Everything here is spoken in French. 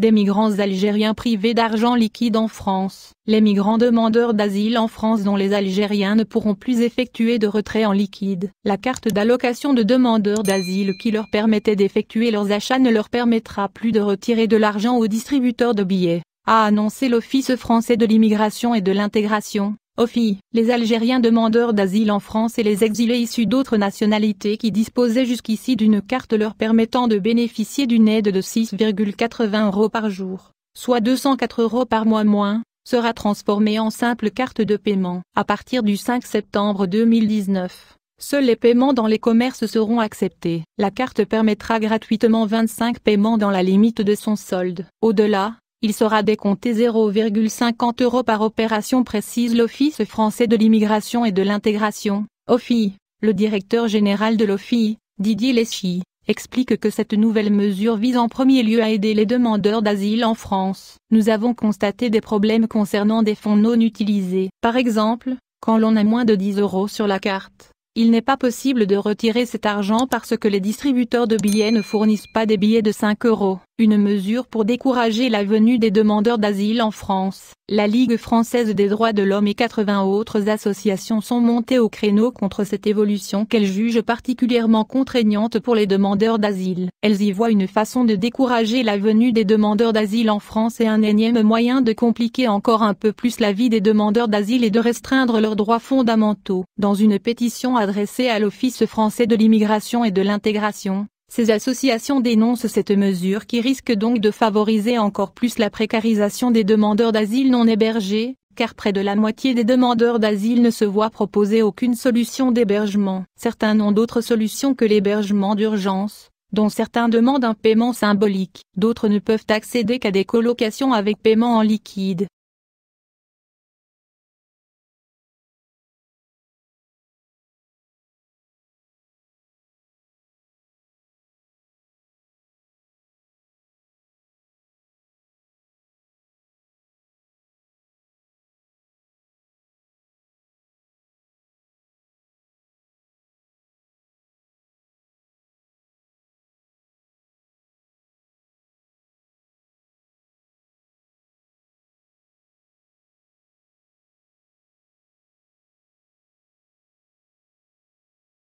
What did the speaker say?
des migrants algériens privés d'argent liquide en France. Les migrants demandeurs d'asile en France dont les Algériens ne pourront plus effectuer de retrait en liquide. La carte d'allocation de demandeurs d'asile qui leur permettait d'effectuer leurs achats ne leur permettra plus de retirer de l'argent aux distributeurs de billets, a annoncé l'Office français de l'immigration et de l'intégration. OFI, les Algériens demandeurs d'asile en France et les exilés issus d'autres nationalités qui disposaient jusqu'ici d'une carte leur permettant de bénéficier d'une aide de 6,80 euros par jour, soit 204 euros par mois moins, sera transformée en simple carte de paiement. À partir du 5 septembre 2019, seuls les paiements dans les commerces seront acceptés. La carte permettra gratuitement 25 paiements dans la limite de son solde. Au-delà, il sera décompté 0,50 euros par opération précise l'Office français de l'immigration et de l'intégration, OFI. Le directeur général de l'OFI, Didier Leschi, explique que cette nouvelle mesure vise en premier lieu à aider les demandeurs d'asile en France. Nous avons constaté des problèmes concernant des fonds non utilisés. Par exemple, quand l'on a moins de 10 euros sur la carte. Il n'est pas possible de retirer cet argent parce que les distributeurs de billets ne fournissent pas des billets de 5 euros une mesure pour décourager la venue des demandeurs d'asile en France. La Ligue française des droits de l'homme et 80 autres associations sont montées au créneau contre cette évolution qu'elles jugent particulièrement contraignante pour les demandeurs d'asile. Elles y voient une façon de décourager la venue des demandeurs d'asile en France et un énième moyen de compliquer encore un peu plus la vie des demandeurs d'asile et de restreindre leurs droits fondamentaux. Dans une pétition adressée à l'Office français de l'immigration et de l'intégration, ces associations dénoncent cette mesure qui risque donc de favoriser encore plus la précarisation des demandeurs d'asile non hébergés, car près de la moitié des demandeurs d'asile ne se voient proposer aucune solution d'hébergement. Certains n'ont d'autres solutions que l'hébergement d'urgence, dont certains demandent un paiement symbolique, d'autres ne peuvent accéder qu'à des colocations avec paiement en liquide.